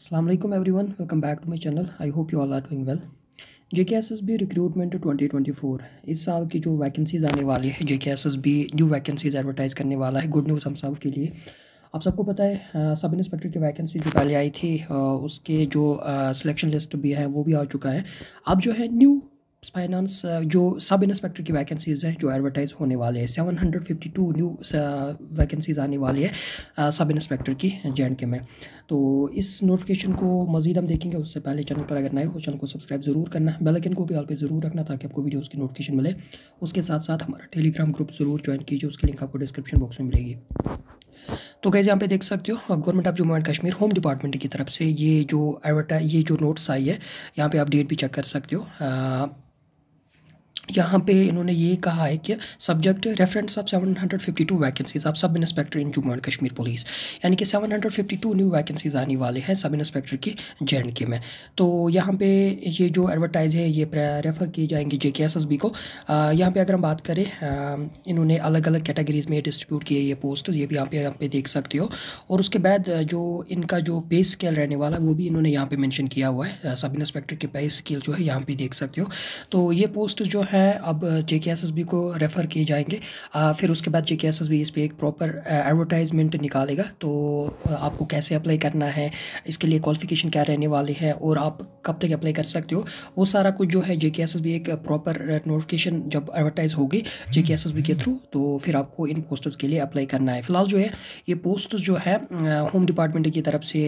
Aslam everyone welcome back to my channel I hope you all are doing well J K S S B recruitment twenty twenty four इस साल की जो vacancies आने वाली है J K S S B जो vacancies advertise करने वाला है गुड न्यूज़ हम सब के लिए आप सबको पता है सब इंस्पेक्टर की वैकेंसी जो पहले आई थी उसके जो सिलेक्शन लिस्ट भी है वो भी आ चुका है अब जो है न्यू फाइनेंस uh, जो सब इंस्पेक्टर की वैकेंसीज़ हैं जो एडवर्टाइज़ होने वाले हैं seven hundred fifty two new vacancies आने वाली है uh, सब इंस्पेक्टर की जे एंड के में तो इस नोटिफिकेशन को मजीद हम देखेंगे उससे पहले चैनल पर अगर नए हो चैनल को सब्सक्राइब ज़रूर करना है बेलकिन को भी ऑल पर ज़रूर रखना ताकि आपको वीडियोज़ की नोटिफिकेशन मिले उसके साथ साथ हमारा टेलीग्राम ग्रुप ज़रूर ज्वाइन कीजिए उसकी लिंक आपको डिस्क्रिप्शन बॉक्स में मिलेगी तो कैसे यहाँ पे देख सकते हो government of Jammu and Kashmir home department की तरफ से ये जो एडवर्टा ये जो नोट्स आई है यहाँ पे आप डेट भी चेक कर सकते हो uh, यहाँ पे इन्होंने ये कहा है कि सब्जेक्ट रेफरेंस ऑफ 752 वैकेंसीज आप sub inspector in Jammu and Kashmir police यानी कि 752 न्यू वैकेंसीज आने वाले हैं सब इंस्पेक्टर के जे एंड के में तो यहाँ पे ये जो एडवर्टाइज है ये रेफ़र किए जाएंगे जे के एस एस बी को यहाँ पे अगर हम बात करें इन्होंने अलग अलग कैटेगरीज़ में डिस्ट्रीब्यूट किए ये पोस्ट ये भी यहाँ पे यहाँ पे देख सकते हो और उसके बाद जो इनका जो पे स्केल रहने वाला वो भी इन्होंने यहाँ पर मैंशन किया हुआ है सब इंस्पेक्टर के पे स्केल जो है यहाँ पर देख सकते हो तो ये पोस्ट जो है है अब जे को रेफ़र किए जाएंगे आ, फिर उसके बाद जे इस पर एक प्रॉपर एडवर्टाइजमेंट निकालेगा तो आपको कैसे अप्लाई करना है इसके लिए क्वालिफिकेशन क्या रहने वाली है और आप कब तक अप्लाई कर सकते हो वो सारा कुछ जो है जे एक प्रॉपर नोटिफिकेशन जब एडवर्टाइज होगी जे के थ्रू तो फिर आपको इन पोस्टर्स के लिए अप्लाई करना है फ़िलहाल जो है ये पोस्ट जो है होम डिपार्टमेंट की तरफ से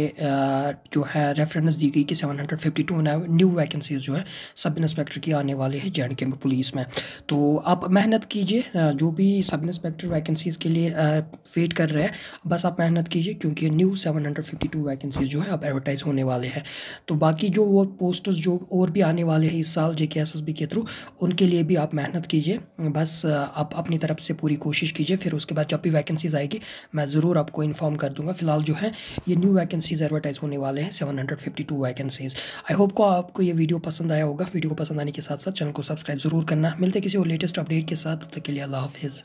जो है रेफरेंस दी गई कि seven hundred fifty two new vacancies जो है सब इंस्पेक्टर की आने वाली है जे एंड के में पुलिस बॉडीज़ में तो आप मेहनत कीजिए जो भी सब इंस्पेक्टर वैकेंसीज़ के लिए वेट कर रहे हैं बस आप मेहनत कीजिए क्योंकि न्यू 752 वैकेंसीज़ जो है अब एडवर्टाइज़ होने वाले हैं तो बाकी जो वो पोस्टर्स जो और भी आने वाले हैं इस साल जे के थ्रू उनके लिए भी आप मेहनत कीजिए बस आप अपनी तरफ से पूरी कोशिश कीजिए फिर उसके बाद जब भी वैकेंसीज़ आएगी मैं ज़रूर आपको इन्फॉर्म कर दूँगा फिलहाल जो है ये न्यू वैकेंसीज़ एडवर्टाइज़ होने वाले हैं seven hundred fifty two vacancies I hope को आपको ये वीडियो पसंद आया होगा वीडियो को पसंद आने के साथ साथ चैनल को सब्सक्राइब ज़रूर करना मिलते किसी और लेटेस्ट अपडेट के साथ तब तक के लिए अल्लाह हाफिज़